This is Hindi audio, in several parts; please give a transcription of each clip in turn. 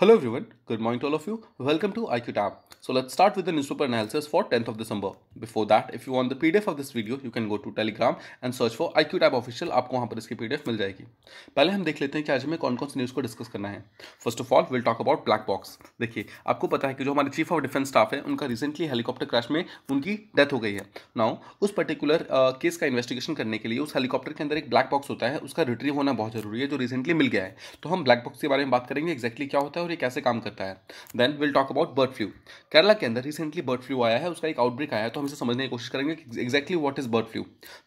Hello everyone, good morning to all of you. Welcome to IQ Tab. So let's start with the newspaper analysis for 10th of December. Before that, if you want the PDF of this video, you can go to Telegram and search for IQ Tab official. आपको वहाँ पर इसकी PDF मिल जाएगी पहले हम देख लेते हैं कि आज हमें कौन कौन से न्यूज़ को डिस्कस करना है First of all, we'll talk about black box. देखिए आपको पता है कि जो हमारे Chief of Defence Staff हैं, उनका recently helicopter crash में उनकी death हो गई है Now, उस particular केस uh, का investigation करने के लिए उस helicopter के अंदर एक black box होता है उसका retrieve होना बहुत जरूरी है जो recently मिल गया है तो हम black box के बारे में बात करेंगे Exactly क्या होता है और ये कैसे काम करता है then will talk about bird flu Kerala के अंदर रिसेंटली बर्ड फ्लू आया है उसका एक आउटब्रेक आया है तो हम इसे समझने की कोशिश करेंगे exactly what is bird flu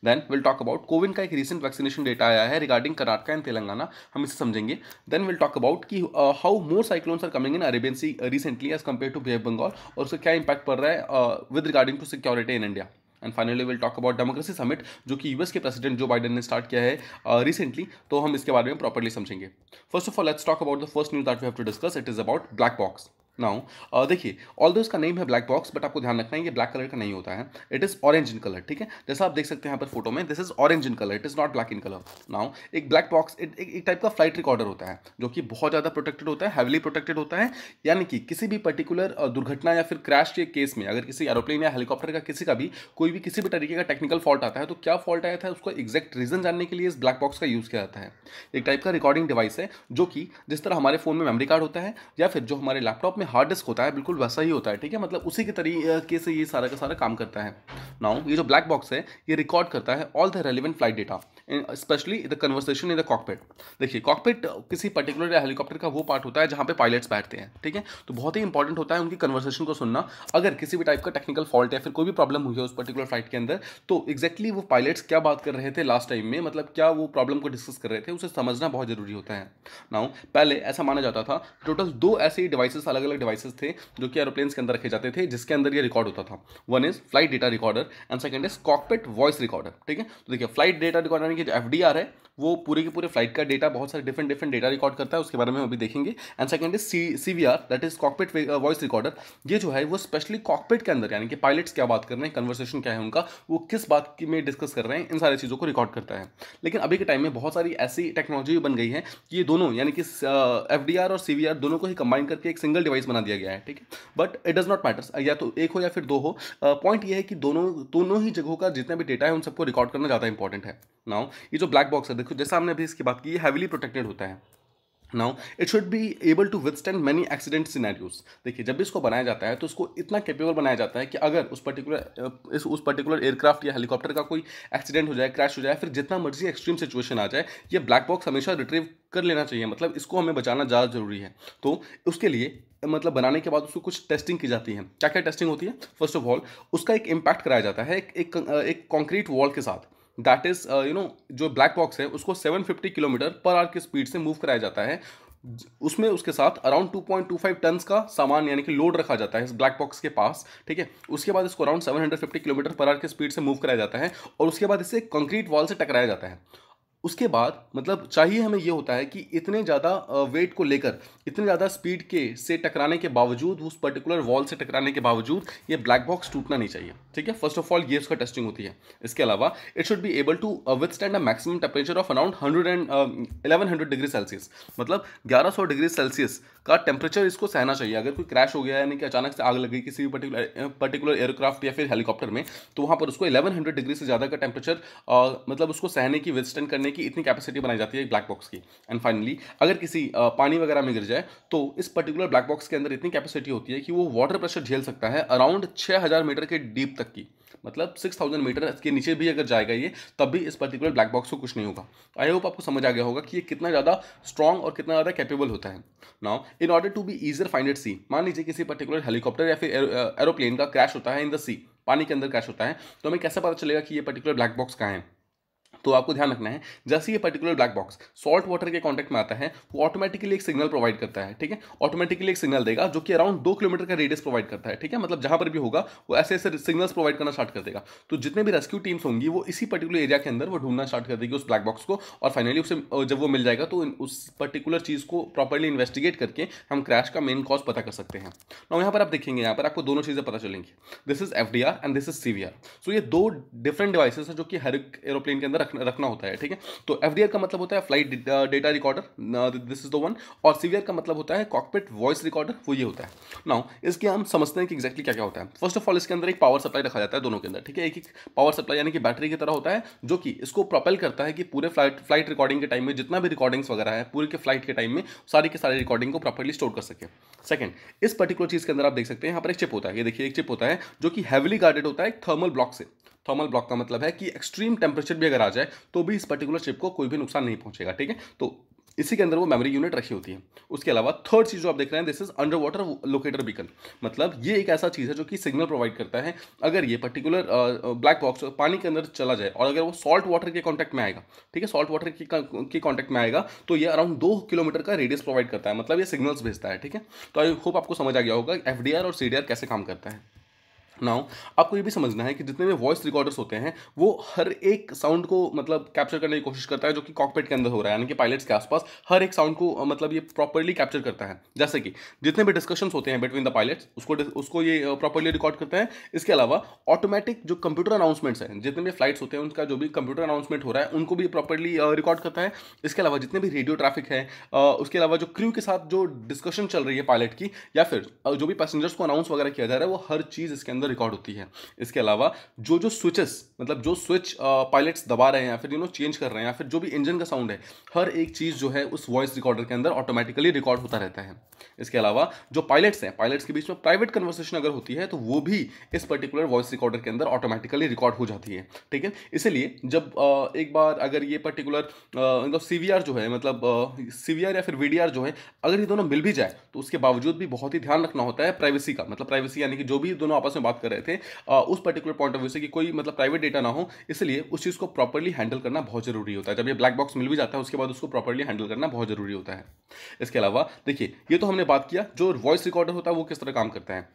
then will talk about CoWIN का एक रिसेंट वैक्सीनेशन डेटा आया है रिगार्डिंग कर्नाटका एंड तेलंगाना हम इसे समझेंगे देन विल टॉक अबाउट की how more cyclones are coming in Arabian sea recently as compare to West Bengal और उसका क्या इंपैक्ट पड़ रहा है with regarding to security in India and finally will talk about democracy summit जो कि यूएस के प्रेसिडेंट जो बाइडन ने स्टार्ट किया है रिसेंटली uh, तो हम इसके बारे में प्रॉपरली समझेंगे first of all let's talk about the first news that we have to discuss it is about black box now uh, देखिए ऑल दो इसका नेम है ब्लैक बॉक्स बट आपको ध्यान रखना है ये ब्लैक कलर का नहीं होता है it is orange in colour ठीक है जैसा आप देख सकते हैं यहाँ पर फोटो में this is orange in colour it is not black in colour now एक ब्लैक बॉक्स एक टाइप का फ्लाइट रिकॉर्डर होता है जो कि बहुत ज़्यादा प्रोटेक्टेड होता है हैवली प्रोटेक्टेड होता है यानी कि किसी भी पर्टिकुलर uh, दुर्घटना या फिर क्रैश के केस में अगर किसी एरोप्लेन या हेलीकॉप्टर का किसी का भी कोई भी किसी भी तरीके का टेक्निकल फॉल्ट आता है तो क्या फॉल्ट आया था उसको एग्जैक्ट रीजन जानने के लिए इस ब्लैक बॉक्स का यूज़ किया जाता है एक टाइप का रिकॉर्डिंग डिवाइस है जो कि जिस तरह हमारे फ़ोन में मेमरी कार्ड होता है या फिर जो हमारे लैपटॉप में हार्ड डिस्क होता है बिल्कुल वैसा ही होता है ठीक है मतलब उसी के तरीके से ये सारा का सारा काम करता है नाउ ये जो ब्लैक बॉक्स है ये रिकॉर्ड करता है all the relevant flight data specially the conversation in the cockpit देखिए कॉकपिट uh, किसी पर्टिकुलर या हेलीकॉप्टर का वो पार्ट होता है जहाँ पे पायलट्स बैठते हैं ठीक है तो बहुत ही इंपॉर्टेंट होता है उनकी कन्वर्सेशन को सुनना अगर किसी भी टाइप का टेक्निकल फॉल्ट या फिर कोई भी प्रॉब्लम हुई है उस पर्टिकुलर फ्लाइट के अंदर तो एक्जैक्टली वो पायलट्स क्या बात कर रहे थे लास्ट टाइम में मतलब क्या वो प्रॉब्लम को डिस्कस कर रहे थे उसे समझना बहुत जरूरी होता है नाउ पहले ऐसा माना जाता था टोटल दो ऐसे ही डिवाइसेस अलग अलग डिवाइसेस थे जो कि एरोप्लेन्स के अंदर रखे जाते थे जिसके अंदर ये रिकॉर्ड होता था one is flight data recorder and second is cockpit voice recorder ठीक है तो देखिए फ्लाइट डेटा रिकॉर्डर के जो एफ है वो पूरे के पूरे फ्लाइट का डेटा बहुत सारे डिफरेंट डिफरेंट डेटा रिकॉर्ड करता है उसके बारे में हम अभी देखेंगे and second is C C V R that is cockpit voice recorder ये जो है वो स्पेशली कॉकपिट के अंदर यानी कि पायलट्स क्या बात कर रहे हैं कन्वर्सेशन क्या है उनका वो किस बात की में डिस्कस कर रहे हैं इन सारी चीज़ों को रिकॉर्ड करता है लेकिन अभी के टाइम में बहुत सारी ऐसी टेक्नोलॉजी बन गई है कि ये दोनों यानी कि एफ uh, और सी दोनों को ही कंबाइन करके एक सिंगल डिवाइस बना दिया गया है ठीक है but it does not matters या तो एक हो या फिर दो हो पॉइंट uh, ये है कि दोनों दोनों ही जगहों का जितना भी डेटा है उन सबको रिकॉर्ड करना ज़्यादा इंपॉर्टेंट है नाउ ये जो ब्लैक बॉक्स है देखो जैसा हमने अभी इसकी बात की ये प्रोटेक्टेड होता है now it should be able to withstand many accident scenarios देखिए जब भी इसको बनाया जाता है तो इसको इतना कैपेबल बनाया जाता है कि अगर उस पर्टिकुलर इस उस पर्टिकुलर एयरक्राफ्ट या हेलीकॉप्टर का कोई एक्सीडेंट हो जाए क्रैश हो जाए फिर जितना मर्जी एक्सट्रीम सिचुएशन आ जाए ये ब्लैक बॉक्स हमेशा रिट्रीव कर लेना चाहिए मतलब इसको हमें बचाना ज़्यादा जरूरी है तो उसके लिए मतलब बनाने के बाद उसको कुछ टेस्टिंग की जाती है क्या क्या टेस्टिंग होती है फर्स्ट ऑफ ऑल उसका एक इम्पैक्ट कराया जाता है एक एक, एक कॉन्क्रीट वॉल के साथ दैट इज़ यू नो जो ब्लैक बॉक्स है उसको 750 किलोमीटर पर आवर की स्पीड से मूव कराया जाता है उसमें उसके साथ अराउंड 2.25 टन्स का सामान यानी कि लोड रखा जाता है इस ब्लैक बॉक्स के पास ठीक है उसके बाद इसको अराउंड 750 किलोमीटर पर आवर की स्पीड से मूव कराया जाता है और उसके बाद इसे कंक्रीट वॉल से टकराया जाता है उसके बाद मतलब चाहिए हमें ये होता है कि इतने ज़्यादा वेट को लेकर इतने ज़्यादा स्पीड के से टकराने के बावजूद उस पर्टिकुलर वॉल से टकराने के बावजूद ये ब्लैक बॉक्स टूटना नहीं चाहिए ठीक है फर्स्ट ऑफ ऑल ये उसका टेस्टिंग होती है इसके अलावा it should be able to withstand a maximum temperature of around hundred and eleven hundred degree Celsius मतलब ग्यारह सौ डिग्री सेल्सियस का टेम्परेचर इसको सहना चाहिए अगर कोई क्रैश हो गया यानी कि अचानक से आग लग गई किसी भी पर्टिकुलर पर्टिकुलर एयरक्राफ्ट या फिर हेलीकॉप्टर में तो वहाँ पर उसको इलेवन हंड्रेड डिग्री से ज़्यादा का टेम्परेचर मतलब उसको सहने की विथस्टैंड करने करने की इतनी कैपेसिटी बनाई जाती है ब्लैक बॉक्स की एंड फाइनली अगर किसी पानी वगैरह में गिर जाए तो इस पर्टिकुलर ब्लैक बॉक्स के अंदर इतनी कैपेसिटी होती है कि वो वाटर प्रेशर झेल सकता है अराउंड छः हज़ार मीटर के डीप तक की मतलब सिक्स थाउजेंड मीटर के नीचे भी अगर जाएगा ये तब भी इस पर्टिकुलर ब्लैक बॉक्स को कुछ नहीं होगा आई होप आपको समझ आ गया होगा कि ये कितना ज़्यादा स्ट्रॉन्ग और कितना ज़्यादा कैपेबल होता है now in order to be easier find it see मान लीजिए किसी पर्टिकुलर हेलीकॉप्टर या फिर एरोप्लेन का क्रैश होता है इन द सी पानी के अंदर क्रैश होता है तो हमें कैसे पता चलेगा कि ये पर्टिकुलर ब्लैक बॉक्स कहाँ है तो आपको ध्यान रखना है जैसे ये particular black box salt water के कॉन्टेक्ट में आता है वो ऑटोमेटिकली एक सिग्नल प्रोवाइड करता है ठीक है ऑटोमेटिकली एक सिग्नल देगा जो कि अराउंड दो किलोमीटर का रेडियस प्रोवाइड करता है ठीक है मतलब जहां पर भी होगा वो ऐसे ऐसे सिग्नल्स प्रोवाइड करना स्टार्ट कर देगा तो जितने भी रेस्क्यू टीम्स होंगी वो इसी पर्टिकुलर एरिया के अंदर वो ढूंढना स्टार्ट कर देगी उस ब्लैक बॉक्स को और फाइनली उसे जब वो मिल जाएगा तो उस पर्टिकुलर चीज़ को प्रॉपरली इन्वेस्टिगेट करके हम क्रैश का मेन कॉज पता कर सकते हैं और यहाँ पर आप देखेंगे यहाँ पर आपको दोनों चीज़ें पता चलेंगी this is F and this is CVR so ये दो डिफरेंट डिवाइसेस है जो कि हर एक एरोप्लेन के अंदर रखना रखना होता है ठीक है तो एफ का मतलब होता है flight data recorder this is the one और सीवियर का मतलब होता है कॉकपिट वॉइस रिकॉर्डर वो ये होता है नाउ इसके हम समझते हैं कि एग्जैक्टली क्या क्या होता है फर्स्ट ऑफ ऑल इसके अंदर एक पावर सप्लाई रखा जाता है दोनों के अंदर ठीक है एक एक पावर सप्लाई यानी कि बैटरी की तरह होता है जो कि इसको प्रोपेल करता है कि पूरे फ्लाइट फ्लाइट रिकॉर्डिंग के टाइम में जितना भी रिकॉर्डिंग्स वगैरह है पूरे के फ्लाइट के टाइम में सारी के सारे रिकॉर्डिंग को प्रॉपरली स्टोर कर सके सेकंड इस पर्टिकुलर चीज़ के अंदर आप देख सकते हैं यहाँ पर एक चिप होता है ये देखिए एक चिप होता है जो कि हैविली गार्डेड होता है एक थर्मल ब्लॉक से थर्मल ब्लॉक का मतलब है कि एक्सट्रीम टेम्परेचर भी अगर आ जाए तो भी इस पर्टिकुलर चिप को कोई भी नुकसान नहीं पहुंचेगा ठीक है तो इसी के अंदर वो मेमोरी यूनिट रखी होती है उसके अलावा थर्ड चीज़ जो आप देख रहे हैं this is under water locator beacon मतलब ये एक ऐसा चीज़ है जो कि सिग्नल प्रोवाइड करता है अगर ये पर्टिकुलर ब्लैक बॉक्स पानी के अंदर चला जाए और अगर वो सॉल्ट वाटर के कॉन्टैक्ट में आएगा ठीक है सॉल्ट वाटर के कॉन्टैक्ट में आएगा तो ये अराउंड दो किलोमीटर का रेडियस प्रोवाइड करता है मतलब ये सिग्नल्स भेजता है ठीक है तो आई होप आपको समझ आ गया होगा एफ और सी कैसे काम करता है नाउ आपको ये भी समझना है कि जितने भी वॉइस रिकॉर्डर्स होते हैं वो हर एक साउंड को मतलब कैप्चर करने की कोशिश करता है जो कि कॉकपेट के अंदर हो रहा है यानी कि पायलट्स के आसपास हर एक साउंड को मतलब ये प्रॉपरली कैप्चर करता है जैसे कि जितने भी डिस्कशंस होते हैं बिटवीन द पायलट्स उसको उसको ये प्रॉपरली रिकॉर्ड करते हैं इसके अलावा ऑटोमेटिक जो कंप्यूटर अनाउंसमेंट्स हैं जितने भी फ्लाइट्स होते हैं उनका जो भी कंप्यूटर अनाउंसमेंट हो रहा है उनको भी प्रॉपरली रिकॉर्ड करता है इसके अलावा जितने भी रेडियो ट्रैफिक है उसके अलावा जो क्रू के साथ जो डिस्कशन चल रही है पायलट की या फिर जो भी पैसेंजर्स को अनाउंस वगैरह किया जा रहा है वो हर चीज़ इसके अंदर अंदर रिकॉर्ड होती है इसके अलावा जो जो स्विचेस मतलब जो स्विच पायलट्स दबा रहे हैं या फिर यू नो चेंज कर रहे हैं या फिर जो भी इंजन का साउंड है हर एक चीज़ जो है उस वॉइस रिकॉर्डर के अंदर ऑटोमेटिकली रिकॉर्ड होता रहता है इसके अलावा जो पायलट्स हैं पायलट्स के बीच में प्राइवेट कन्वर्सेशन अगर होती है तो वो भी इस पर्टिकुलर वॉइस रिकॉर्डर के अंदर ऑटोमेटिकली रिकॉर्ड हो जाती है ठीक है इसीलिए जब एक बार अगर ये पर्टिकुलर मतलब सी जो है मतलब सी या फिर वी जो है अगर ये दोनों मिल भी जाए तो उसके बावजूद भी बहुत ही ध्यान रखना होता है प्राइवेसी का मतलब प्राइवेसी यानी कि जो भी दोनों आपस में बात बात कर रहे थे आ, उस पर्टिकुलर पॉइंट ऑफ व्यू से कि कोई मतलब प्राइवेट डेटा ना हो इसलिए उस चीज़ को प्रॉपरली हैंडल करना बहुत जरूरी होता है जब ये ब्लैक बॉक्स मिल भी जाता है उसके बाद उसको प्रॉपरली हैंडल करना बहुत जरूरी होता है इसके अलावा देखिए ये तो हमने बात किया जो वॉइस रिकॉर्डर होता है वो किस तरह काम करता है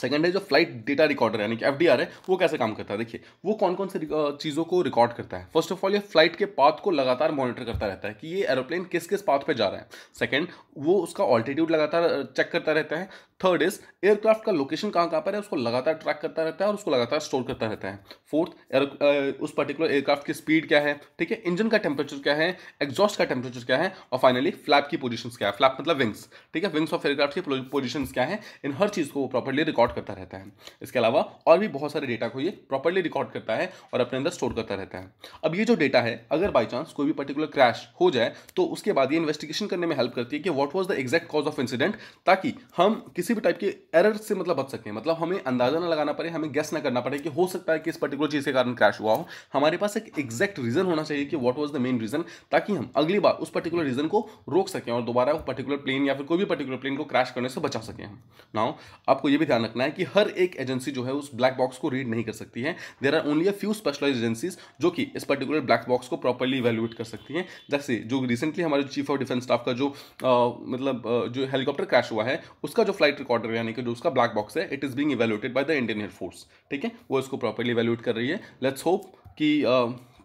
सेकंड है जो फ्लाइट डेटा रिकॉर्डर यानी कि एफ है वो कैसे काम करता है देखिए वो कौन कौन से चीज़ों को रिकॉर्ड करता है फर्स्ट ऑफ ऑल ये फ्लाइट के पाथ को लगातार मॉनिटर करता रहता है कि ये एरोप्लेन किस किस पाथ पे जा रहा है सेकंड वो उसका ऑल्टीट्यूड लगातार चेक करता रहता है थर्ड इज एयरक्राफ्ट का लोकेशन कहाँ कहाँ पर है उसको लगातार ट्रैक करता रहता है और उसको लगातार स्टोर करता रहता है फोर्थ उस पर्टिकुलर एयरक्राफ्ट की स्पीड क्या है ठीक है इंजन का टेम्परेचर क्या है एग्जॉस्ट का टेम्परेचर क्या है और फाइनली फ्लैप की पोजिशन क्या है फ्लैप मतलब विंग्स ठीक है विंग्स ऑफ एयरक्राफ्ट की पोजिशन क्या है इन हर चीज़ को वो प्रॉपरली रिकॉर्ड करता रहता है इसके अलावा और भी बहुत सारे डेटा को ये प्रॉपरली रिकॉर्ड करता है और अपने अंदर स्टोर करता रहता है अब ये जो डेटा है अगर बाई चांस कोई भी पर्टिकुलर क्रैश हो जाए तो उसके बाद ये इन्वेस्टिगेशन करने में हेल्प करती है कि what was the exact cause of incident ताकि हम किसी भी टाइप के एरर से मतलब बच हैं मतलब हमें अंदाज़ा ना लगाना पड़े हमें गेस ना करना पड़े कि हो सकता है कि इस पर्टिकुलर चीज़ के कारण क्रैश हुआ हो हमारे पास एक एग्जैक्ट रीज़न होना चाहिए कि what was the main reason ताकि हम अगली बार उस पर्टिकुलर रीज़न को रोक सकें और दोबारा वो पर्टिकुलर प्लेन या फिर कोई भी पर्टिकुलर प्लेन को क्रैश करने से बचा सकें हम नाउ आपको यह भी ध्यान रखना है कि हर एक एजेंसी जो है उस ब्लैक बॉक्स को रीड नहीं कर सकती है there are only a few specialise agencies जो कि इस पर्टिकुलर ब्लैक बॉक्स को प्रॉपरली इवेल्युएट कर सकती हैं जैसे जो रिसेंटली हमारे चीफ ऑफ डिफेंस स्टाफ का जो आ, मतलब जो हेलीकॉप्टर क्रैश हुआ है उसका जो फ्लाइट फ्लाइट रिकॉर्डर यानी कि जो उसका ब्लैक बॉक्स है it is being evaluated by the Indian Air Force ठीक है वो इसको प्रॉपरली इवेल्यूट कर रही है लेट्स होप कि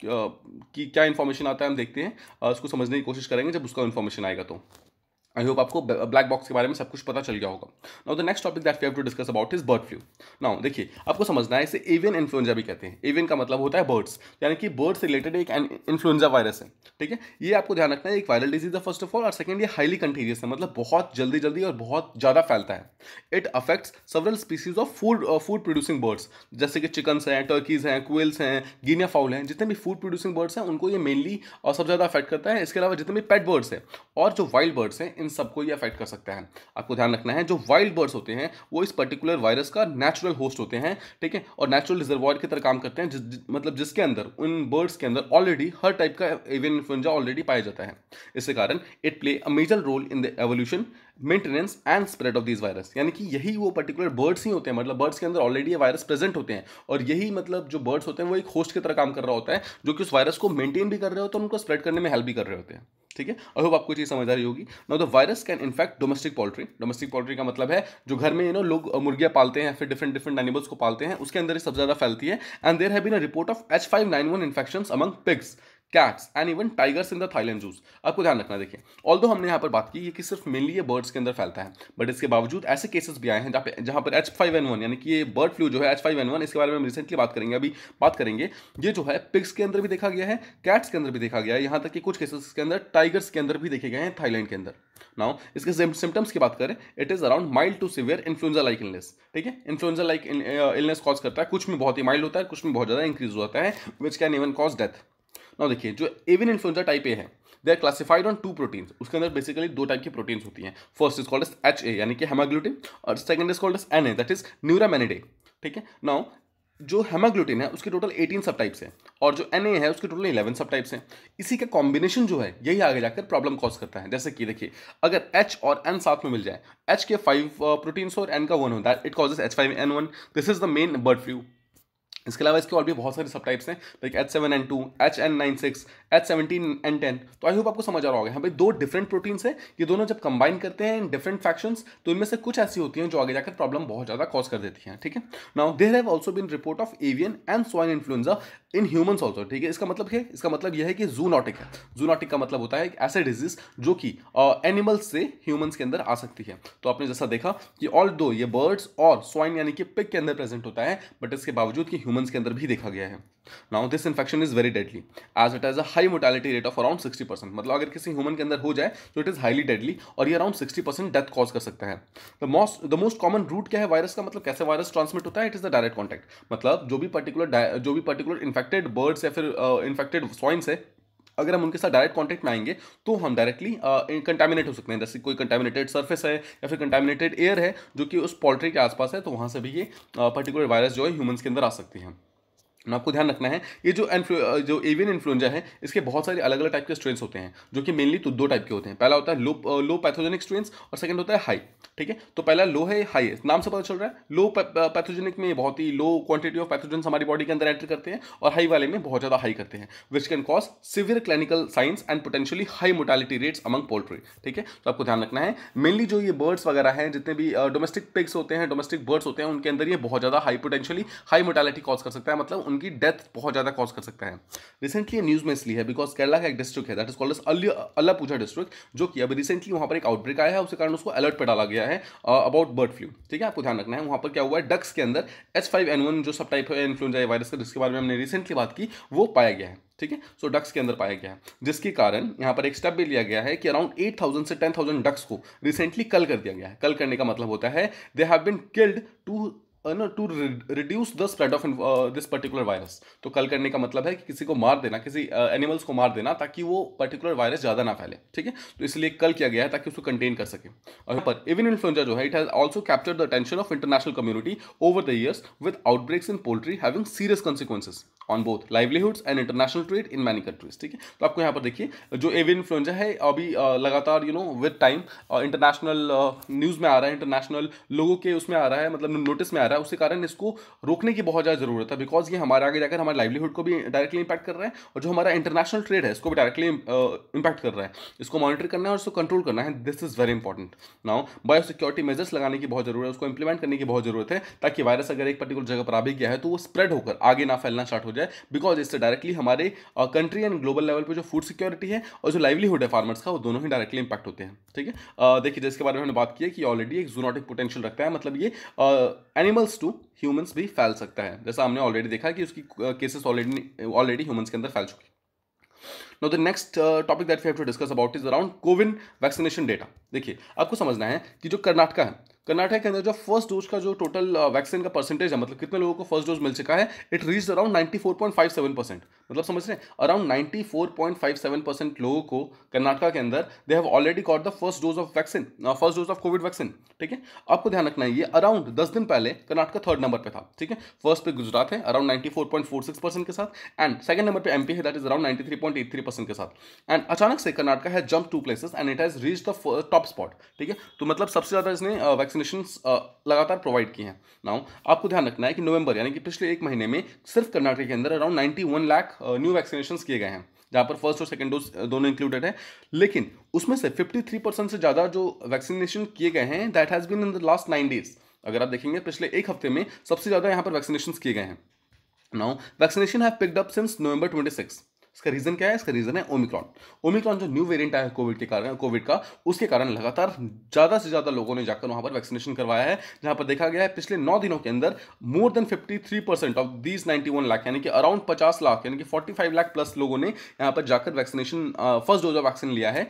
कि क्या इन्फॉर्मेशन आता है हम देखते हैं उसको समझने की कोशिश करेंगे जब उसका इन्फॉर्मेशन आएगा तो आई होप आपको ब्लैक बॉक्स के बारे में सब कुछ पता चल गया होगा now the next topic that we have to discuss about is bird flu now देखिए आपको समझना है इसे एवियन इन्फ्लुएंजा भी कहते हैं एवियन का मतलब होता है बर्ड्स यानी कि बर्ड से रिलेटेड एक इन्फ्लुएंजा वायरस है ठीक है ये आपको ध्यान रखना है एक वायरल डिजीज है फर्स्ट ऑफ ऑल और सेकंड ये हाईली कंटीजियस है मतलब बहुत जल्दी जल्दी और बहुत ज़्यादा फैलता है it affects several species of food food producing birds जैसे कि चिकन्स हैं टर्कीज़ हैं क्वेल्स हैं गिनिया फाउल हैं जितने भी फूड प्रोड्यूसिंग बर्ड्स हैं उनको ये मेनली और सबसे ज़्यादा अफेक्ट करता है इसके अलावा जितने भी पेट बर्ड्स हैं और जो वाइल्ड बर्ड्स हैं इन इन सबको ये अफेक्ट कर सकता है आपको ध्यान रखना है जो वाइल्ड बर्ड्स होते हैं वो इस पर्टिकुलर वायरस का नेचुरल होस्ट होते हैं ठीक है और नेचुरल रिजर्वॉयर की तरह काम करते हैं जि, मतलब जिसके अंदर उन बर्ड्स के अंदर ऑलरेडी हर टाइप का एवियन इन्फ्लुएंजा ऑलरेडी पाया जाता है इसी कारण it play a major role in the evolution maintenance and spread of this virus यानी कि यही वो पर्टिकुलर बर्ड्स ही होते हैं मतलब बर्ड्स के अंदर ऑलरेडी ये वायरस प्रेजेंट होते हैं और यही मतलब जो बर्ड्स होते हैं वो एक होस्ट की तरह काम कर रहा होता है जो कि उस वायरस को मेंटेन भी कर रहे होते हैं उनको स्प्रेड करने में हेल्प भी कर रहे होते हैं ठीक है आई होप आपको चीज़ समझ आ रही होगी now the virus can infect domestic poultry domestic poultry का मतलब है जो घर में यू नो लोग मुर्गियां पालते हैं फिर डिफरेंट डिफरेंट एनिमल्स को पालते हैं उसके अंदर ही सबसे ज़्यादा फैलती है and there have been a report of H five nine one infection among pigs cats and even tigers in the Thailand zoos आपको ध्यान रखना देखिए ऑल हमने यहाँ पर बात की है कि सिर्फ मेनली ये बर्ड्स के अंदर फैलता है बट इसके बावजूद ऐसे केसेस भी आए हैं जहाँ पे जहाँ पर एच फाइव एन वन यानी कि ये बर्ड फ्लू जो है एच फाइव एन वन इसके बारे में हम रिसेंटली बात करेंगे अभी बात करेंगे ये जो है पिग्स के अंदर भी देखा गया है कैट्स के अंदर भी देखा गया है यहाँ तक कि कुछ केसेस के अंदर टाइगर्स के अंदर भी देखे गए हैं थाईलैंड के अंदर नाउ इसके सिम्टम्स की बात करें it is around mild to severe influenza like illness ठीक है इन्फ्लुएंजा लाइक इलनेस कॉज करता है कुछ में बहुत ही माइल्ड होता है कुछ में बहुत ज़्यादा इंक्रीज होता है which can even cause death ना देखिए जो एवियन इन्फ्लुएंजा टाइप ए है they are classified on two proteins उसके अंदर बेसिकली दो टाइप की प्रोटीन्स होती हैं first is called S H A यानी कि हेमाग्लूटिन और second is called S N A that is neuraminidase ठीक है नाउ जो हेमाग्लूटिन है उसके टोटल 18 सब टाइप्स हैं और जो एन ए है उसके टोटल 11 सब टाइप्स हैं इसी का कॉम्बिनेशन जो है यही आगे जाकर प्रॉब्लम कॉज करता है जैसे कि देखिए अगर एच और एन साथ में मिल जाए एच के फाइव प्रोटीन्स uh, और एन का वन होता है it causes H five N one this is the main bird flu इसके अलावा इसके और भी बहुत सारे सब टाइप्स हैं like H seven N two H N nine six H seventeen N ten तो आई होप आपको समझ आ रहा होगा यहाँ पे दो डिफरेंट प्रोटीन्स हैं ये दोनों जब कंबाइन करते हैं इन डिफरेंट फैक्शंस तो इनमें से कुछ ऐसी होती हैं जो आगे जाकर प्रॉब्लम बहुत ज़्यादा कॉज कर देती हैं ठीक है now there have also been report of avian and swine influenza in humans also ठीक है इसका मतलब है इसका मतलब यह है कि जूनॉटिक है जूनॉटिक का मतलब होता है ऐसे डिजीज जो कि एनिमल्स से ह्यूमन्स के अंदर आ सकती है तो आपने जैसा देखा कि ऑल दो ये बर्ड्स और स्वाइन यानी कि पिक के अंदर प्रेजेंट होता है बट इसके बावजूद कि ह्यूमंस के अंदर भी देखा गया है now this infection is very deadly as it as a high mortality rate of around sixty percent मतलब अगर किसी ह्यूमन के अंदर हो जाए तो इट इज़ हाईली डेडली और ये around sixty percent death cause कर सकता है the most the most common route क्या है वायरस का मतलब कैसे वायरस ट्रांसमिट होता है it is the direct contact मतलब जो भी पर्टिकुलर जो भी पर्टिकुलर इन्फेक्टेड बर्ड्स या फिर इन्फेक्टेड uh, स्वाइंस है अगर हम उनके साथ डायरेक्ट कॉन्टेक्ट में आएंगे तो हम डायरेक्टली कंटामिनेट uh, हो सकते हैं जैसे कोई कंटामिनेटेड सर्फेस है या फिर कंटामिनेटेड एयर है जो कि उस पोल्ट्री के आसपास है तो वहाँ से भी ये पर्टिकुलर uh, वायरस जो है ह्यूमन्स के अंदर आ सकती है ना आपको ध्यान रखना है ये जो जो एवियन इन्फ्लुएंजा है इसके बहुत सारे अलग अलग टाइप के स्ट्रेंस होते हैं जो कि मेनली तो दो टाइप के होते हैं पहला होता है लो लो पैथोजेनिक स्ट्रेंस और सेकंड होता है हाई ठीक है तो पहला लो है हाई है नाम से पता चल रहा है लो पैथोजेनिक में बहुत ही लो क्वांटिटी ऑफ पैथोजेंस हमारी बॉडी के अंदर एंटर करते हैं और हाई वाले में बहुत ज़्यादा हाई करते हैं which can cause severe clinical signs and potentially high mortality rates among poultry ठीक है तो आपको ध्यान रखना है मेनली जो ये बर्ड्स वगैरह हैं जितने भी डोमेस्टिक पिग्स होते हैं डोमेस्टिक बर्ड्स होते हैं उनके अंदर ये बहुत ज़्यादा high potentially high mortality cause कर सकता है मतलब उन उनकी डेथ बहुत ज़्यादा कॉज कर सकता है रिसेंटली न्यूज़ में इसलिए है बिकॉज केरला का एक डिस्ट्रिक्ट है that is called as Alappuzha district जो कि अभी रिसेंटली वहां पर एक आउटब्रेक आया है उसके कारण उसको अलर्ट पर डाला गया है अबाउट बर्ड फ्लू ठीक है आपको ध्यान रखना है वहां पर क्या हुआ है डक्स के अंदर एच फाइव एन वन जो सब टाइप है इन्फ्लुएंजा वायरस का जिसके बारे में हमने रिसेंटली बात की वो पाया गया है ठीक है सो डक्स के अंदर पाया गया है जिसके कारण यहां पर एक स्टेप भी लिया गया है कि अराउंड एट थाउजेंड से टेन थाउजेंड डक्स को रिसेंटली कल कर दिया गया है कल करने का मतलब होता है they have been killed to ना to reduce the spread of this particular virus तो कल करने का मतलब है कि किसी को मार देना किसी एनिमल्स uh, को मार देना ताकि वो पर्टिकुलर वायरस ज़्यादा ना फैले ठीक है तो इसलिए कल किया गया है ताकि उसको कंटेन कर सके और पर इवन इन्फ्लुएंजा जो है it has also capture the attention of international community over the years with outbreaks in poultry having serious consequences on both livelihoods and international trade in many countries ठीक है तो आपको यहाँ पर देखिए जो एवियन इन्फ्लुएंजा है अभी लगातार you know with time international news में आ रहा है इंटरनेशनल लोगों के उसमें आ रहा है मतलब नोटिस में आ रहा है उसके कारण इसको रोकने की बहुत ज़्यादा ज़रूरत है बिकॉज ये हमारे आगे जाकर हमारे लाइवलीहुड को भी डायरेक्टली इंपैक्ट कर रहा है और जो हमारा इंटरनेशनल ट्रेड है इसको भी डायरेक्टली इंपैक्ट कर रहा है इसको मॉनिटर करना है और इसको कंट्रोल करना है this is very important now biosecurity measures लगाने की बहुत ज़रूरत है उसको इंप्लीमेंट करने की बहुत ज़रूरत है ताकि वायरस अगर एक पर्टिकुलर जगह पर आ भी गया है तो वो स्प्रेड होकर आगे ना फैलना स्टार्ट हो जाए जाए बिकॉज इससे डायरेक्टली हमारे कंट्री एंड ग्लोबल लेवल पर जो फूड सिक्योरिटी है और जो लाइवलीहुड है फार्मर्स का वो दोनों ही डायरेक्टली इंपैक्ट होते हैं ठीक है uh, देखिए जिसके बारे में हमने बात की है कि ऑलरेडी एक जूनोटिक पोटेंशियल रखता है मतलब ये एनिमल्स टू ह्यूमंस भी फैल सकता है जैसा हमने ऑलरेडी देखा कि उसकी केसेस ऑलरेडी ऑलरेडी ह्यूमंस के अंदर फैल चुकी now the next topic that we have to discuss about is around CoWIN vaccination data देखिए आपको समझना है कि जो कर्नाटका है कर्नाटक के अंदर जो फर्स्ट डोज का जो टोटल वैक्सीन uh, का परसेंटेज है मतलब कितने लोगों को फर्स्ट डोज मिल चुका है it reach around ninety four point five seven percent मतलब समझ रहे हैं अराउंड 94.57 परसेंट लोगों को कर्नाटका के अंदर they have already caught the first dose of vaccine first dose of Covid vaccine ठीक है आपको ध्यान रखना है ये अराउंड दस दिन पहले कर्नाटका थर्ड नंबर पर था ठीक है फर्स्ट पे गुजरात है अराउंड सिक्स परसेंट के साथ एंड सेकंड नंबर पे एमपी है that is around three percent के साथ एंड अचानक से कर्नाटका है jump two places and it has reach the top spot ठीक है तो मतलब सबसे ज़्यादा इसने वैक्सीनेशन uh, uh, लगातार प्रोवाइड की हैं नाउ आपको ध्यान रखना है कि नवंबर यानी कि पिछले एक महीने में सिर्फ कर्नाटक के अंदर around ninety lakh new vaccination किए गए हैं जहाँ पर फर्स्ट और सेकेंड डोज दोनों इंक्लूडेड है लेकिन उसमें से 53 परसेंट से ज़्यादा जो वैक्सीनेशन किए गए हैं that has been in the last nine days अगर आप देखेंगे पिछले एक हफ्ते में सबसे ज़्यादा यहाँ पर वैक्सीनेशन किए गए हैं now vaccination have picked up since November 26 इसका रीज़न क्या है इसका रीज़न है ओमिक्रॉन ओमिक्रॉन जो न्यू वेरिएंट आया है कोविड के कारण कोविड का उसके कारण लगातार ज़्यादा से ज़्यादा लोगों ने जाकर वहाँ पर वैक्सीनेशन करवाया है जहां पर देखा गया है पिछले नौ दिनों के अंदर more than fifty three percent of these ninety one lakh यानी कि अराउंड पचास लाख यानी कि फोर्टी फाइव लाख प्लस लोगों ने यहाँ पर जाकर vaccination first dose of vaccine लिया है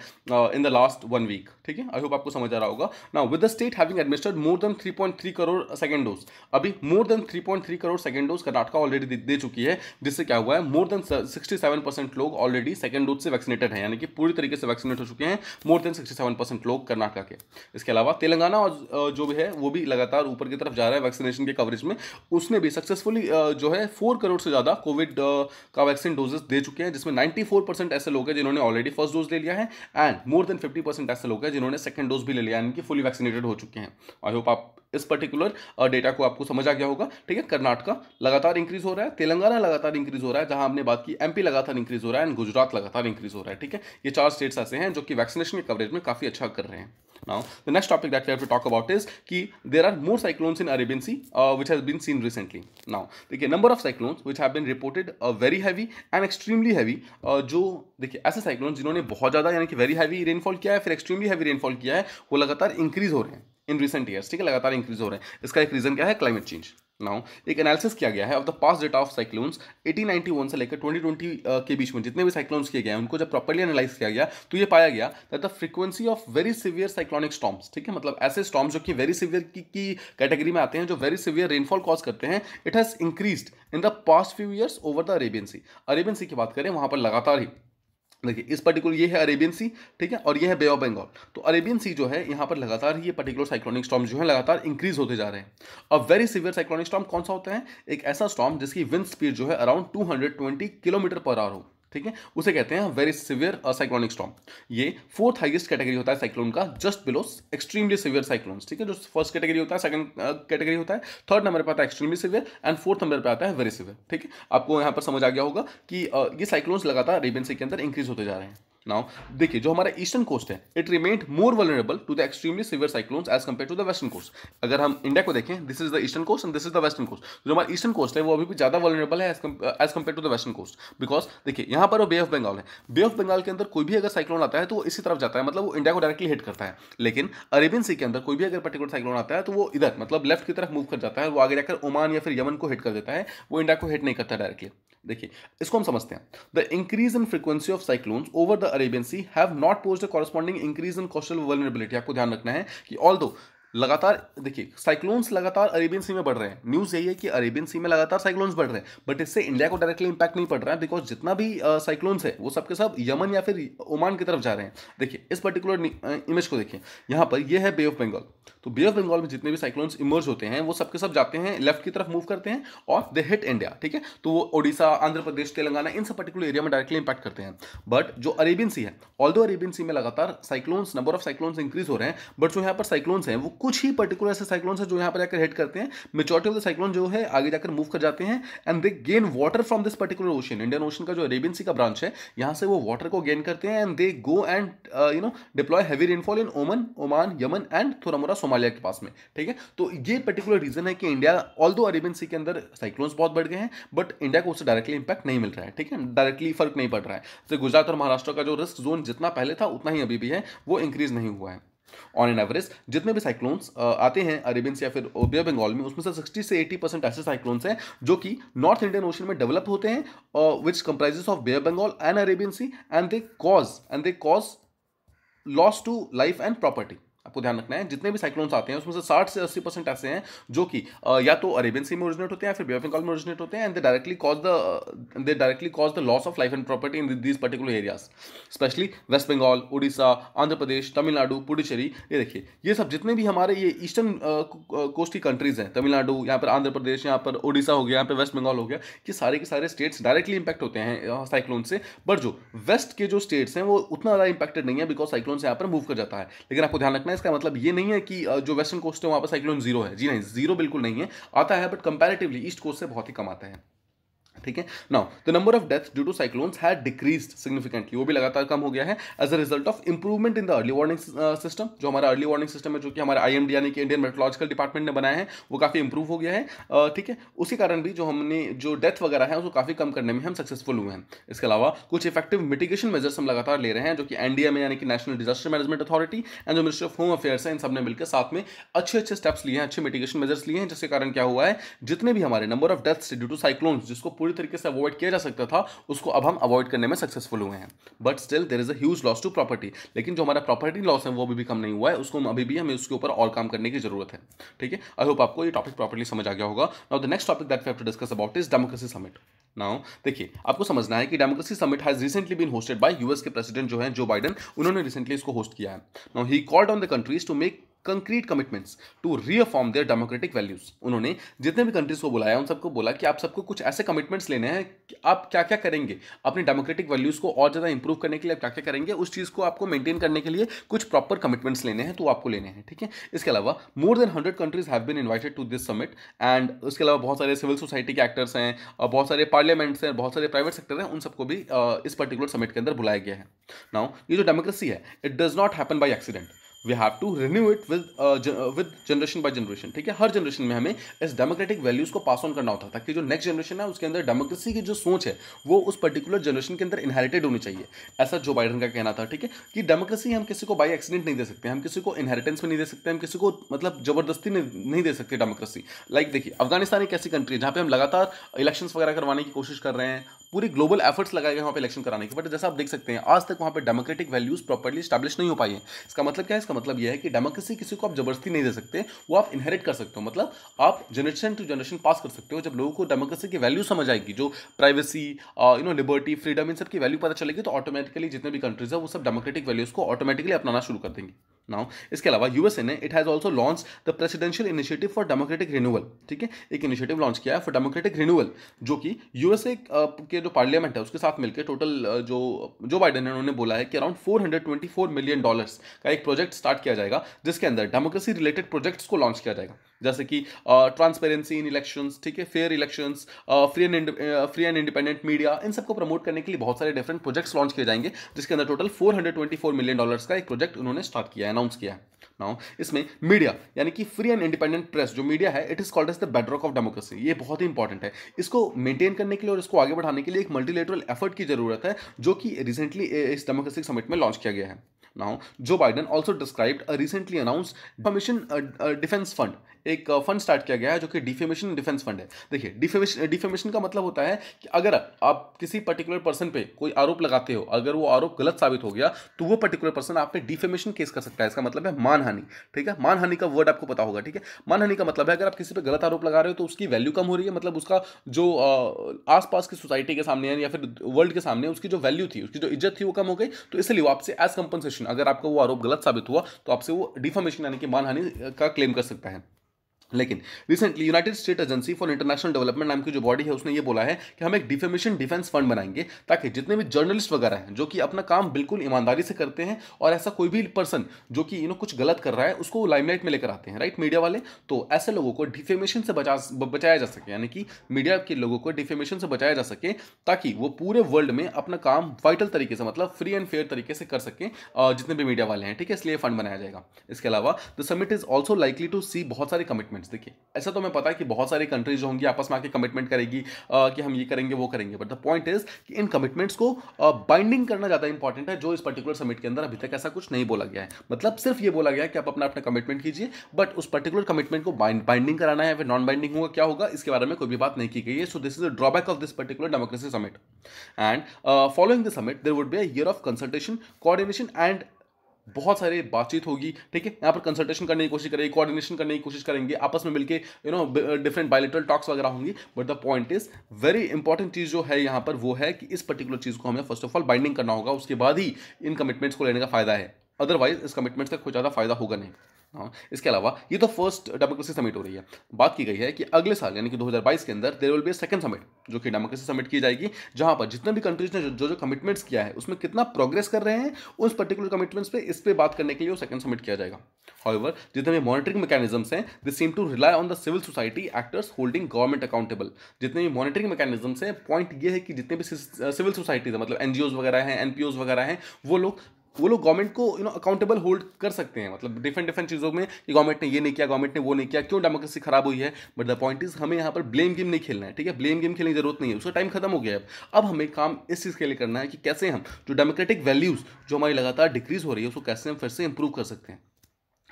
in the last one week ठीक है आई होप आपको समझ आ रहा होगा now with the state having administered more than 3.3 crore second dose अभी more than 3.3 crore second dose Karnataka already दे, चुकी है जिससे क्या हुआ है मोर देन 67 परसेंट लोग ऑलरेडी सेकंड डोज से वैक्सीनेटेड हैं यानी कि पूरी तरीके से वैक्सीनेट हो चुके हैं मोर देन 67 लोग कर्नाटका के इसके अलावा तेलंगाना और जो भी है वो भी लगातार ऊपर की तरफ जा रहा है वैक्सीनेशन के कवरेज में उसने भी सक्सेसफुली जो है फोर करोड़ से ज़्यादा कोविड का वैक्सीन डोजेस दे चुके हैं जिसमें नाइन्टी ऐसे लोग हैं जिन्होंने ऑलरेडी फर्स्ट डोज ले लिया है एंड मोर देन फिफ्टी ऐसे लोग हैं जिन्होंने सेकेंड डोज भी ले लिया यानी कि फुली वैक्सीनेटेड हो चुके हैं आई होप आप इस पर्टिकुलर डेटा को आपको समझ आ गया होगा ठीक है कर्नाटका लगातार इंक्रीज हो रहा है तेलंगाना लगातार इंक्रीज हो रहा है जहां हमने बात की एमपी लगातार इंक्रीज हो रहा है एंड गुजरात लगातार इंक्रीज हो रहा है ठीक है ये चार स्टेट्स ऐसे हैं जो कि वैक्सीनेशन के कवरेज में काफी अच्छा कर रहे हैं Now, the next topic that we have to talk about is ki there are more cyclones in Arabian Sea uh, which has been seen recently. Now, देखिए number of cyclones which have been reported uh, very heavy and extremely heavy uh, जो देखिए ऐसे cyclones जिन्होंने बहुत ज़्यादा यानी कि very heavy rainfall किया है फिर extremely heavy rainfall किया है वो लगातार increase हो रहे हैं इन रिसेंट ईयर्स ठीक है लगातार इंक्रीज हो रहे हैं इसका एक रीज़न क्या है क्लाइमेट चेंज नाउ एक एनालिसिस किया गया है of the past data of cyclones 1891 से लेकर 2020 uh, के बीच में जितने भी साइक्लोन्स किए गए हैं उनको जब प्रॉपरली एनालाइज किया गया तो ये पाया गया that the frequency of very severe cyclonic storms ठीक है मतलब ऐसे स्टॉम्स जो कि वेरी सिवियर की कैटेगरी में आते हैं जो वेरी सिवियर रेनफॉल कॉज करते हैं it has increase in the past few years over the Arabian sea Arabian sea की बात करें वहाँ पर लगातार ही देखिए इस पर्टिकुलर ये है अरेबियन सी ठीक है और ये है बे ऑफ बंगाल तो अरेबियन सी जो है यहाँ पर लगातार ये पर्टिकुलर साइक्लोनिक स्टॉम जो है लगातार इंक्रीज होते जा रहे हैं और वेरी सीवियर साइक्लोनिक स्टॉम कौन सा होता है एक ऐसा स्टॉम जिसकी विंड स्पीड जो है अराउंड 220 किलोमीटर पर आवर हो ठीक है उसे कहते हैं वेरी सिवियर साइक्लोनिक स्टॉम ये फोर्थ हाईएस्ट कैटेगरी होता है साइक्लोन का just below extremely severe cyclone ठीक है जो फर्स्ट कैटेगरी होता है सेकंड कैटेगरी uh, होता है थर्ड नंबर पर आता है extremely severe and fourth number पर आता है वेरी सिवियर ठीक है आपको यहां पर समझ आ गया होगा कि uh, ये साइक्लोन्स लगातार रेबेंसी से के अंदर इंक्रीज होते जा रहे हैं नाउ देखिए जो हमारा ईस्टर्न कोस्ट है it remain more vulnerable to the extremely severe cyclones as compare to the western coast अगर हम इंडिया को देखें this is the eastern coast and this is the western coast जो हमारा ईस्टर्न कोस्ट है वो अभी भी ज्यादा वलरेबल है as compare to the western coast because देखिए यहाँ पर वो बे ऑफ बंगाल है बे ऑफ बंगाल के अंदर कोई भी अगर साइक्लोन आता है तो वो इसी तरफ जाता है मतलब वो इंडिया को डायरेक्टली हिट करता है लेकिन अरेबियन सी के अंदर कोई भी अगर पर्टिकुलर साइक्लोन आता है तो वो इधर मतलब लेफ्ट की तरफ मूव कर जाता है वो आगे जाकर ओमान या फिर यमन को हिट कर देता है वो इंडिया को हिट नहीं करता डायरेक्टली देखिए इसको हम समझते हैं the increase in frequency of cyclones over the Arabian sea have not pose a corresponding increase in coastal vulnerability आपको ध्यान रखना है कि ऑल दो लगातार देखिए साइक्लोन्स लगातार अरेबियन सी में बढ़ रहे हैं न्यूज़ यही है कि अरेबियन सी में लगातार साइक्लोन्स बढ़ रहे हैं बट इससे इंडिया को डायरेक्टली इंपैक्ट नहीं पड़ रहा है बिकॉज जितना भी साइक्लोन्स है वो सबके सब यमन या फिर ओमान की तरफ जा रहे हैं देखिए इस पर्टिकुलर इमेज को देखिए यहाँ पर यह है बे ऑफ बंगाल तो बे ऑफ बंगाल में जितने भी साइक्लोन्स इमर्ज होते हैं वो सबके सब जाते हैं लेफ्ट की तरफ मूव करते हैं और दे हिट इंडिया ठीक है तो वो ओडिशा आंध्र प्रदेश तेलंगाना इन सब पर्टिकुलर एरिया में डायरेक्टली इंपैक्ट करते हैं बट जो अरेबियन सी है ऑल दो अरेबियन सी में लगातार cyclones number of cyclones increase हो रहे हैं बट जो यहाँ पर साइक्लोन्स हैं वो कुछ ही पर्टिकुलर ऐसे साइक्लोन्स हैं जो यहाँ पर जाकर हिट करते हैं मेजोरिटी ऑफ द साइक्लोन जो है आगे जाकर मूव कर जाते हैं and they gain water from this particular ocean Indian ocean का जो अरेबियन सी का ब्रांच है यहाँ से वो वाटर को गेन करते हैं and they go and you know deploy heavy rainfall in Oman Oman Yemen and थोड़ा मोरा सोमालिया के पास में ठीक है तो ये पर्टिकुलर रीजन है कि India although Arabian sea के अंदर साइक्लोन्स बहुत बढ़ गए हैं बट इंडिया को उससे डायरेक्टली इंपैक्ट नहीं मिल रहा है ठीक है डायरेक्टली फर्क नहीं पड़ रहा है तो गुजरात और महाराष्ट्र का जो रिस्क जोन जितना पहले था उतना ही अभी भी है वो इंक्रीज नहीं हुआ है ऑन एन एवरेज जितने भी साइक्लोन्स आते हैं अरेबियन या फिर ओबिया बंगाल में उसमें से 60 से 80 परसेंट ऐसे साइक्लोन्स हैं जो कि नॉर्थ इंडियन ओशन में डेवलप होते हैं which comprises of bay Bengal and Arabian sea and they cause and they cause loss to life and property आपको ध्यान रखना है जितने भी साइक्लोन्स आते हैं उसमें से 60 से 80 परसेंट ऐसे हैं जो कि या तो अरेबियन सी में ओरिजिनेट होते हैं या फिर बेफिंग कॉल बंगाल में ओरिजिनेट होते हैं and they directly cause the they directly cause the loss of life and property in these particular areas especially West Bengal Orissa Andhra Pradesh Tamil Nadu Puducherry ये देखिए ये सब जितने भी हमारे ये ईस्टर्न कोस्ट की कंट्रीज हैं तमिलनाडु यहाँ पर आंध्र प्रदेश यहाँ पर उड़ीसा हो गया यहाँ पर वेस्ट बंगाल हो गया ये सारे के सारे स्टेट्स डायरेक्टली इंपैक्ट होते हैं साइक्लोन से बट जो वेस्ट के जो स्टेट्स हैं वो उतना ज़्यादा इंपैक्टेड नहीं है बिकॉज साइक्लोन से यहाँ पर मूव कर जाता है लेकिन आपको ध्यान रखना सकता है इसका मतलब ये नहीं है कि जो वेस्टर्न कोस्ट है वहाँ पर साइक्लोन जीरो है जी नहीं जीरो बिल्कुल नहीं है आता है बट कंपेरेटिवली ईस्ट कोस्ट से बहुत ही कम आता है ठीक है now the number of death due to cyclones है डिक्रीज सिग्निफिकेंटली वो भी लगातार कम हो गया है as a result of improvement in the early warning system जो हमारा अर्ली वार्निंग सिस्टम है जो कि हमारा आई यानी कि इंडियन मेट्रोलॉजिकल डिपार्टमेंट ने बनाया है वो काफ़ी इंप्रूव हो गया है uh, ठीक है उसी कारण भी जो हमने जो डेथ वगैरह है उसको काफ़ी कम करने में हम सक्सेसफुल हुए हैं इसके अलावा कुछ इफेक्टिव मिटिगेशन मेजर्स हम लगातार ले रहे हैं जो कि एनडीए में यानी कि national disaster management authority and जो मिनिस्ट्री ऑफ होम अफेयर्स है इन सब ने मिलकर साथ में अच्छे अच्छे स्टेप्स लिए हैं अच्छे मिटिगेशन मेजर्स लिए हैं जिसके कारण क्या हुआ है जितने भी हमारे number of deaths due to cyclones जिसको पूरी तरीके से अवॉइड किया जा सकता था उसको अब हम अवॉइड करने में सक्सेसफुल हुए हैं but still there is as loss to property लेकिन जो हमारा प्रॉपर्टी लॉस है वो अभी भी कम नहीं हुआ है उसको अभी भी हमें उसके ऊपर और काम करने की जरूरत है ठीक है आई होप आपको ये टॉपिक प्रॉपर्ली समझ आ गया होगा now the next topic that we have to discuss about is democracy summit now देखिए आपको समझना है कि democracy summit has recently been hosted by US के प्रेसिडेंट जो है जो बाइडन उन्होंने रिसेंटली इसको होस्ट किया है now he called on the countries to make concrete commitments to reform their democratic values उन्होंने जितने भी कंट्रीज को बुलाया उन सबको बोला कि आप सबको कुछ ऐसे कमिटमेंट्स लेने हैं कि आप क्या क्या करेंगे अपने डेमोक्रेटिक वैल्यूज को और ज़्यादा इंप्रूव करने के लिए आप क्या क्या करेंगे उस चीज़ को आपको मेंटेन करने के लिए कुछ प्रॉपर कमिटमेंट्स लेने हैं तो आपको लेने हैं ठीक है इसके अलावा more than hundred countries have been invited to this summit and उसके अलावा बहुत सारे सिविल सोसाइटी के एक्टर्स हैं और बहुत सारे पार्लियामेंट्स हैं बहुत सारे प्राइवेट सेक्टर हैं उन सबको भी इस पर्टिकुलर समिट के अंदर बुलाया गया है नाउ ये जो डेमोक्रेसी है it does not happen by accident we have to renew it with with generation by generation ठीक है हर जनरेशन में हमें इस डेमोक्रेटिक वैल्यूज को पास ऑन करना होता था कि जो नेक्स्ट जनरेशन है उसके अंदर डेमोक्रेसी की जो सोच है वो उस पर्टिकुलर जनरेशन के अंदर इनहेरिटेड होनी चाहिए ऐसा जो बाइडन का कहना था ठीक है कि डेमोक्रेसी हम किसी को बाई एक्सीडेंट नहीं दे सकते हम किसी को इनहेरिटेंस में नहीं दे सकते हम किसी को मतलब जबरदस्ती नहीं दे सकते डेमोक्रेसी लाइक देखिए अफगानिस्तान एक ऐसी कंट्री है जहाँ पे हम लगातार इलेक्शन वगैरह करवाने की कोशिश कर रहे हैं पूरी ग्लोबल एफर्ट्स लगाए गए वहाँ पे इलेक्शन कराने के बट जैसा आप देख सकते हैं आज तक वहाँ पे डेमोक्रेटिक वैल्यूज प्रॉपर्ली स्टैब्लिश नहीं हो पाई है इसका मतलब क्या है इसका मतलब यह है कि डेमोक्रेसी किसी को आप जबरदस्ती नहीं दे सकते वो आप इनहेरिट कर सकते हो मतलब आप जनरेशन टू जनरेशन पास कर सकते हो जब लोगों को डेमोक्रेसी की वैल्यू समझ आएगी जो privacy you know liberty freedom इन सब की वैल्यू पता चलेगी तो ऑटोमेटिकली जितने भी कंट्रीज है वो सब डेमोक्रेटिक वैल्यूज को ऑटोमेटिकली अपनाना शुरू कर देंगे नाउ इसके अलावा यूएसए ने it has also launch the presidential initiative for democratic renewal ठीक है एक इनिशिएटिव लॉन्च किया है फॉर डेमोक्रेटिक रिन्यूअल जो कि यूएसए के जो पार्लियामेंट है उसके साथ मिलकर टोटल जो जो बाइडन है उन्होंने बोला है कि अराउंड 424 मिलियन डॉलर्स का एक प्रोजेक्ट स्टार्ट किया जाएगा जिसके अंदर डेमोक्रेसी रिलेटेड प्रोजेक्ट्स को लॉन्च किया जाएगा जैसे कि ट्रांसपेरेंसी इन इलेक्शंस ठीक है fair elections free and free and independent media इन सबको प्रमोट करने के लिए बहुत सारे डिफरेंट प्रोजेक्ट्स लॉन्च किए जाएंगे जिसके अंदर टोटल 424 मिलियन डॉलर्स का एक प्रोजेक्ट उन्होंने स्टार्ट किया अनाउंस किया है नाउ इसमें मीडिया यानी कि फ्री एंड इंडिपेंडेंट प्रेस जो मीडिया है it is called as the bedrock of democracy ये बहुत ही इंपॉर्टेंट है इसको मेंटेन करने के लिए और इसको आगे बढ़ाने के लिए एक मल्टीलेटरल एफर्ट की जरूरत है जो कि रिसेंटली इस डेमोक्रेसी समिट में लॉन्च किया गया है नाउ जो Biden also describe a recently announced defamation uh, uh, defense fund. एक फंड uh, स्टार्ट किया गया है जो कि डिफेमेशन डिफेंस फंड है देखिए डिफेमेशन डिफेमेशन का मतलब होता है कि अगर आप किसी पर्टिकुलर पर्सन पे कोई आरोप लगाते हो अगर वो आरोप गलत साबित हो गया तो वो पर्टिकुलर पर्सन आप पे डिफेमेशन केस कर सकता है इसका मतलब है मानहानि ठीक है मानहानि का वर्ड आपको पता होगा ठीक है मानहानि का मतलब है अगर आप किसी पर गलत आरोप लगा रहे हो तो उसकी वैल्यू कम हो रही है मतलब उसका जो आसपास की सोसाइटी के सामने या फिर वर्ल्ड के सामने उसकी जो वैल्यू थी उसकी जो इज्जत थी वो कम हो गई तो इसलिए वो आपसे एज कंपनसेशन अगर आपका वो आरोप गलत साबित हुआ तो आपसे वो डिफॉर्मेशन यानी कि मानहानि का क्लेम कर सकता है लेकिन recently United State agency for international development नाम की जो बॉडी है उसने ये बोला है कि हम एक डिफेमेशन डिफेंस फंड बनाएंगे ताकि जितने भी जर्नलिस्ट वगैरह हैं जो कि अपना काम बिल्कुल ईमानदारी से करते हैं और ऐसा कोई भी पर्सन जो कि यू नो कुछ गलत कर रहा है उसको लाइमलाइट में लेकर आते हैं राइट मीडिया वाले तो ऐसे लोगों को डिफेमेशन से बचा बचाया जा सके यानी कि मीडिया के लोगों को डिफेमेशन से बचाया जा सके ताकि वो पूरे वर्ल्ड में अपना काम वाइटल तरीके से मतलब फ्री एंड फेयर तरीके से कर सकें जितने भी मीडिया वाले हैं ठीक है इसलिए फंड बनाया जाएगा इसके अलावा the summit is also likely to see बहुत सारे कमिटमेंट कमिटमेंट्स देखिए ऐसा तो मैं पता है कि बहुत सारी कंट्रीज होंगी आपस में आके कमिटमेंट करेगी आ, कि हम ये करेंगे वो करेंगे बट द पॉइंट इज कि इन कमिटमेंट्स को बाइंडिंग करना ज़्यादा इंपॉर्टेंट है जो इस पर्टिकुलर समिट के अंदर अभी तक ऐसा कुछ नहीं बोला गया है मतलब सिर्फ ये बोला गया है कि आप अपना अपना कमिटमेंट कीजिए बट उस पर्टिकुलर कमिटमेंट को बाइंडिंग कराना है फिर नॉन बाइंडिंग होगा क्या होगा इसके बारे में कोई भी बात नहीं की गई है so this is a drawback of this particular democracy summit and following the summit there would be a year of consultation coordination and बहुत सारे बातचीत होगी ठीक है यहाँ पर कंसल्टेशन करने की कोशिश करेंगे कोऑर्डिनेशन करने की कोशिश करेंगे आपस में मिलकर you know different bilateral talks वगैरह होंगी but the point is very important चीज़ जो है यहाँ पर वो है कि इस पर्टिकुलर चीज़ को हमें फर्स्ट ऑफ ऑल बाइंडिंग करना होगा उसके बाद ही इन कमिटमेंट्स को लेने का फायदा है अदरवाइज इस कमिटमेंट से कोई ज़्यादा फायदा होगा नहीं हाँ इसके अलावा ये तो फर्स्ट डेमोक्रेसी समिट हो रही है बात की गई है कि अगले साल यानी कि 2022 के अंदर there will be second summit जो कि डेमोक्रेसी समिट की जाएगी जहां पर जितने भी कंट्रीज ने जो जो कमिटमेंट्स किया है उसमें कितना प्रोग्रेस कर रहे हैं उस पर्टिकुलर कमिटमेंट्स पे इस पर बात करने के लिए वो सेकंड समिट किया जाएगा हाउएवर जितने भी मॉनिटरिंग मैकेजम्स हैं they seem to rely on the civil society actors holding government accountable जितने भी मॉनिटरिंग मैकेजम्स हैं पॉइंट ये है कि जितने भी सिविल सोसाइटीज है मतलब एन वगैरह हैं एन वगैरह हैं वो लोग वो लोग गवर्नमेंट को यू नो अकाउंटेबल होल्ड कर सकते हैं मतलब डिफरेंट डिफरेंट चीज़ों में कि गवर्नमेंट ने ये नहीं किया गवर्नमेंट ने वो नहीं किया क्यों डेमोक्रेसी खराब हुई है बट द पॉइंट इज हमें यहाँ पर ब्लेम गेम नहीं खेलना है ठीक है ब्लेम गेम खेलने की जरूरत नहीं है उसका टाइम खत्म हो गया है अब हमें काम इस चीज़ के लिए करना है कि कैसे हम जो डेमोक्रेटिक वैल्यूज़ जो हमारी लगातार डिक्रीज हो रही है उसको कैसे हम फिर से इंप्रूव कर सकते हैं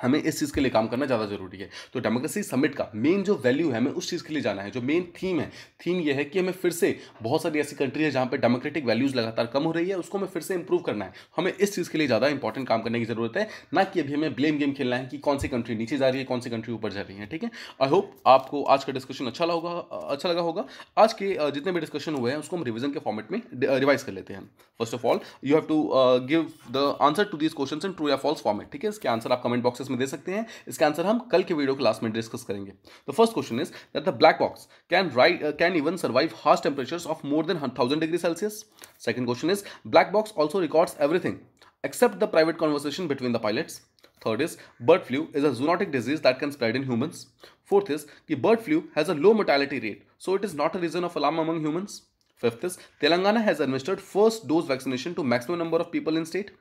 हमें इस चीज़ के लिए काम करना ज़्यादा जरूरी है तो डेमोक्रेसी समिट का मेन जो वैल्यू है हमें उस चीज़ के लिए जाना है जो मेन थीम है थीम ये है कि हमें फिर से बहुत सारी ऐसी कंट्री है जहाँ पर डेमोक्रेटिक वैल्यूज़ लगातार कम हो रही है उसको हमें फिर से इंप्रूव करना है हमें इस चीज़ के लिए ज़्यादा इंपॉर्टेंट काम करने की ज़रूरत है ना कि अभी हमें ब्लेम गेम खेलना है कि कौन सी कंट्री नीचे जा रही है कौन सी कंट्री ऊपर जा रही है ठीक है आई होप आपको आज का डिस्कशन अच्छा लगा अच्छा लगा होगा आज के जितने भी डिस्कशन हुए हैं उसको हम रिविजन के फॉर्मेट में रिवाइज कर लेते हैं first of all you have to give the answer to these question in true या फॉल्स फॉर्मेट ठीक है इसके आंसर आप कमेंट बॉक्स क्लासेस में दे सकते हैं इसका आंसर हम कल के वीडियो क्लास में डिस्कस करेंगे the first question is that the black box can right can even survive harsh temperature of more than thousand degree Celsius second question is black box also records everything except the private conversation between the pilots third is bird flu is a zoonotic disease that can spread in humans fourth is कि bird flu has a low mortality rate so it is not a reason of alarm among humans fifth is Telangana has administered first dose vaccination to maximum number of people in state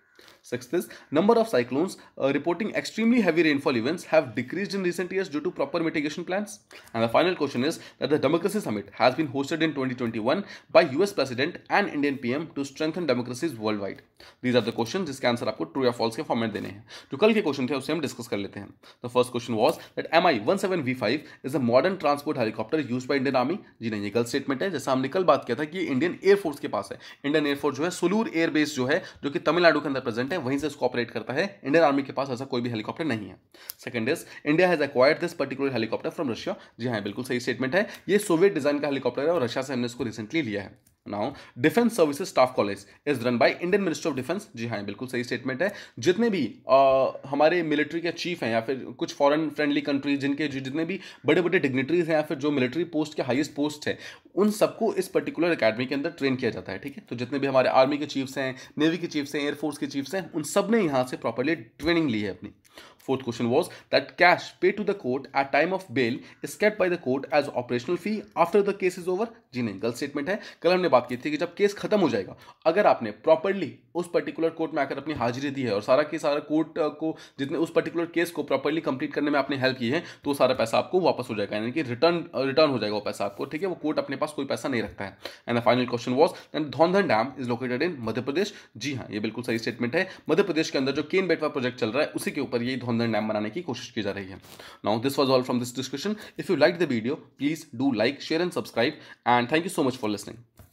Sixth is number of cyclones uh, reporting extremely heavy rainfall events have decreased in recent years due to proper mitigation plans. And the final question is that the Democracy Summit has been hosted in 2021 by US President and Indian PM to strengthen democracies worldwide. These are the questions जिसके आंसर आपको ट्रू या फॉल्स के फॉर्मेट देने हैं जो कल के क्वेश्चन थे उसे हम डिस्कस कर लेते हैं the first question was that M I one seven V five is a modern transport helicopter use by Indian army जी नहीं ये गलत स्टेटमेंट है जैसा हमने कल बात किया था कि इंडियन एयरफोर्स के पास है इंडियन एयरफोर्स जो है सुलूर एयरबेस जो है जो कि तमिलनाडु के अंदर प्रेजेंट है हैं वहीं से उसको ऑपरेट करता है इंडियन आर्मी के पास ऐसा कोई भी हेलीकॉप्टर नहीं है second is India has acquired this particular helicopter from Russia जी हाँ बिल्कुल सही स्टेटमेंट है ये सोवियत डिजाइन का हेलीकॉप्टर है और रशिया से हमने इसको रिसेंटली लिया है now defence services staff college is run by Indian ministry of defence जी हाँ बिल्कुल सही स्टेटमेंट है जितने भी आ, हमारे मिलिट्री के चीफ हैं या फिर कुछ फॉरेन फ्रेंडली कंट्रीज जिनके जितने भी बड़े बड़े डिग्नेटरीज हैं या फिर जो मिलिट्री पोस्ट के हाइस्ट पोस्ट है उन सबको इस पर्टिकुलर अकेडमी के अंदर ट्रेन किया जाता है ठीक है तो जितने भी हमारे आर्मी के चीफ्स हैं नेवी के चीफ्स हैं एयरफोर्स के चीफ्स हैं उन सब ने यहाँ से प्रॉपरली ट्रेनिंग ली है अपनी Fourth question was that cash paid to the court at time of bail is kept by the court as operational fee after the case is over जी नहीं गलत स्टेटमेंट है कल हमने बात की थी कि जब केस खत्म हो जाएगा अगर आपने प्रॉपरली उस पर्टिकुलर कोर्ट में आकर अपनी हाजिरी दी है और सारा के सारा कोर्ट को जितने उस पर्टिकुलर केस को प्रॉपरली कंप्लीट करने में आपने हेल्प की है तो सारा पैसा आपको वापस हो जाएगा यानी कि रिटर्न रिटर्न हो जाएगा वो पैसा आपको ठीक है वो कोर्ट अपने पास कोई पैसा नहीं रखता है and the final question was and Daudhan dam is located in Madhya Pradesh जी हाँ ये बिल्कुल सही स्टेटमेंट है मध्य प्रदेश के अंदर जो केन बेटवा प्रोजेक्ट चल रहा है उसी के ऊपर ये धौन सुंदर डैम बनाने की कोशिश की जा रही है now this was all from this discussion if you like the video please do like share and subscribe and thank you so much for listening